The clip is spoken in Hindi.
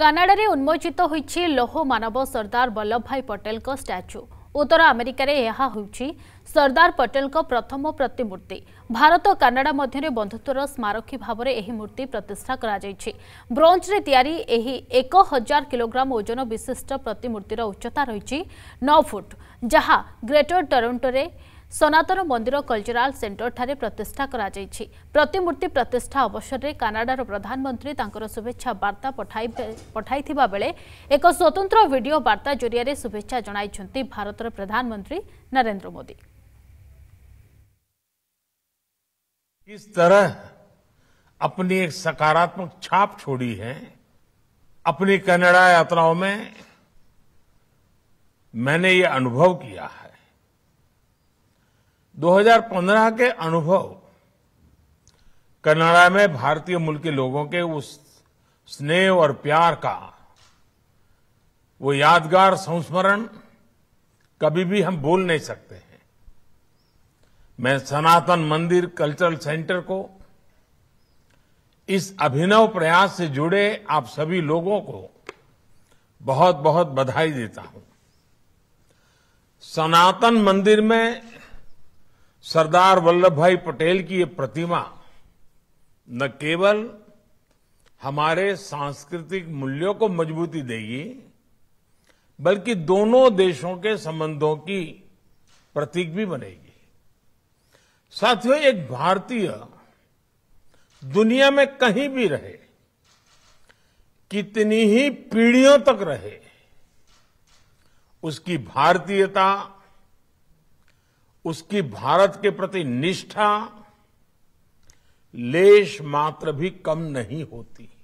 କାନାଡ଼ାରେ ଉନ୍ମୋଚିତ ହୋଇଛି ଲୌହ ମାନବ ସର୍ଦ୍ଦାର ବଲ୍ଲଭ ଭାଇ ପଟେଲଙ୍କ ଷ୍ଟାଚ୍ୟୁ ଉତ୍ତର ଆମେରିକାରେ ଏହା ହେଉଛି ସର୍ଦ୍ଦାର ପଟେଲଙ୍କ ପ୍ରଥମ ପ୍ରତିମୂର୍ତ୍ତି ଭାରତ କାନାଡ଼ା ମଧ୍ୟରେ ବନ୍ଧୁତ୍ୱର ସ୍ମାରକୀ ଭାବରେ ଏହି ମୂର୍ତ୍ତି ପ୍ରତିଷ୍ଠା କରାଯାଇଛି ବ୍ରୋଞ୍ଜରେ ତିଆରି ଏହି ଏକ ହଜାର କିଲୋଗ୍ରାମ ଓଜନ ବିଶିଷ୍ଟ ପ୍ରତିମୂର୍ତ୍ତିର ଉଚ୍ଚତା ରହିଛି ନଅ ଫୁଟ ଯାହା ଗ୍ରେଟର ଟରଣ୍ଟୋରେ सनातन मंदिर कल्चराल सेन्टर प्रतिष्ठा कर प्रतिमूर्ति प्रतिष्ठा अवसर में कानाडार प्रधानमंत्री शुभे बार्ता पठाई बेले एक स्वतंत्र वीडियो बार्ता जरिया शुभेच्छा जन भारत प्रधानमंत्री नरेन्द्र मोदी किस तरह अपनी एक सकारात्मक छाप छोड़ी है अपनी कनाडा यात्राओं में मैंने ये अनुभव किया है 2015 के अनुभव कनाडा में भारतीय मूल के लोगों के उस स्नेह और प्यार का वो यादगार संस्मरण कभी भी हम भूल नहीं सकते हैं मैं सनातन मंदिर कल्चरल सेंटर को इस अभिनव प्रयास से जुड़े आप सभी लोगों को बहुत बहुत बधाई देता हूं सनातन मंदिर में सरदार वल्लभ भाई पटेल की ये प्रतिमा न केवल हमारे सांस्कृतिक मूल्यों को मजबूती देगी बल्कि दोनों देशों के संबंधों की प्रतीक भी बनेगी साथियों एक भारतीय दुनिया में कहीं भी रहे कितनी ही पीढ़ियों तक रहे उसकी भारतीयता उसकी भारत के प्रति निष्ठा लेश मात्र भी कम नहीं होती